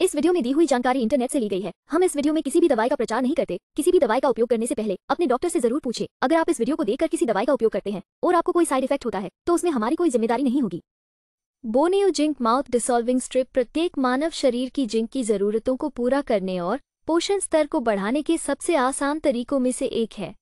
इस वीडियो में दी हुई जानकारी इंटरनेट से ली गई है हम इस वीडियो में किसी भी दवाई का प्रचार नहीं करते किसी भी दवाई का उपयोग करने से पहले अपने डॉक्टर से जरूर पूछे अगर आप इस वीडियो को देखकर किसी दवाई का उपयोग करते हैं और आपको कोई साइड इफेक्ट होता है तो उसमें हमारी कोई जिम्मेदारी नहीं होगी बोनियो जिंक माउथ डिसॉल्विंग स्ट्रिप प्रत्येक मानव शरीर की जिंक की जरूरतों को पूरा करने और पोषण स्तर को बढ़ाने के सबसे आसान तरीकों में से एक है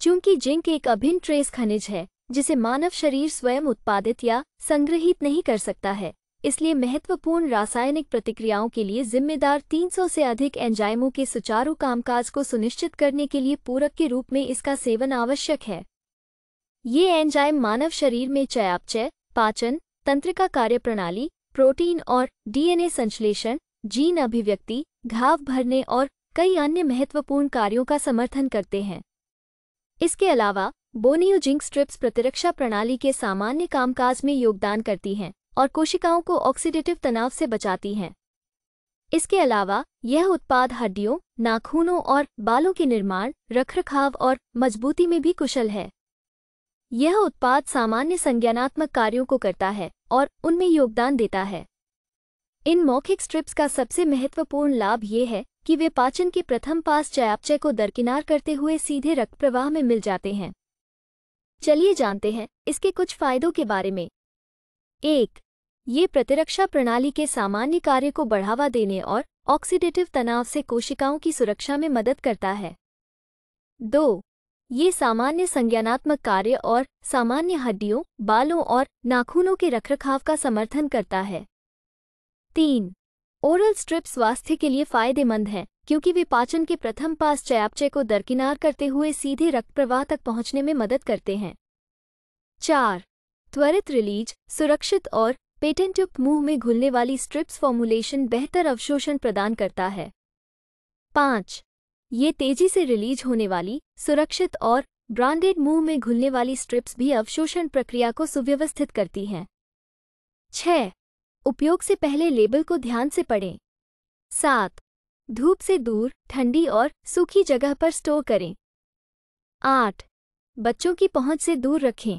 चूंकि जिंक एक अभिन्न ट्रेस खनिज है जिसे मानव शरीर स्वयं उत्पादित या संग्रहित नहीं कर सकता है इसलिए महत्वपूर्ण रासायनिक प्रतिक्रियाओं के लिए जिम्मेदार 300 से अधिक एंजाइमों के सुचारू कामकाज को सुनिश्चित करने के लिए पूरक के रूप में इसका सेवन आवश्यक है ये एंजाइम मानव शरीर में चयापचय पाचन तंत्रिका कार्यप्रणाली प्रोटीन और डीएनए संश्लेषण जीन अभिव्यक्ति घाव भरने और कई अन्य महत्वपूर्ण कार्यों का समर्थन करते हैं इसके अलावा बोनियो जिंक स्ट्रिप्स प्रतिरक्षा प्रणाली के सामान्य कामकाज में योगदान करती हैं और कोशिकाओं को ऑक्सीडेटिव तनाव से बचाती हैं इसके अलावा यह उत्पाद हड्डियों नाखूनों और बालों के निर्माण रखरखाव और मजबूती में भी कुशल है यह उत्पाद सामान्य संज्ञानात्मक कार्यों को करता है और उनमें योगदान देता है इन मौखिक स्ट्रिप्स का सबसे महत्वपूर्ण लाभ ये है कि वे पाचन के प्रथम पास चयापचय को दरकिनार करते हुए सीधे रक्त प्रवाह में मिल जाते हैं चलिए जानते हैं इसके कुछ फायदों के बारे में एक ये प्रतिरक्षा प्रणाली के सामान्य कार्य को बढ़ावा देने और ऑक्सीडेटिव तनाव से कोशिकाओं की सुरक्षा में मदद करता है दो ये सामान्य संज्ञानात्मक कार्य और सामान्य हड्डियों बालों और नाखूनों के रखरखाव का समर्थन करता है तीन ओरल स्ट्रिप स्वास्थ्य के लिए फायदेमंद हैं क्योंकि वे पाचन के प्रथम पास चयापचय को दरकिनार करते हुए सीधे रक्त प्रवाह तक पहुंचने में मदद करते हैं चार त्वरित रिलीज सुरक्षित और पेटेंटयुक्त मुंह में घुलने वाली स्ट्रिप्स फॉर्मुलेशन बेहतर अवशोषण प्रदान करता है पाँच ये तेजी से रिलीज होने वाली सुरक्षित और ब्रांडेड मुंह में घुलने वाली स्ट्रिप्स भी अवशोषण प्रक्रिया को सुव्यवस्थित करती हैं छ उपयोग से पहले लेबल को ध्यान से पढ़ें सात धूप से दूर ठंडी और सूखी जगह पर स्टोर करें आठ बच्चों की पहुंच से दूर रखें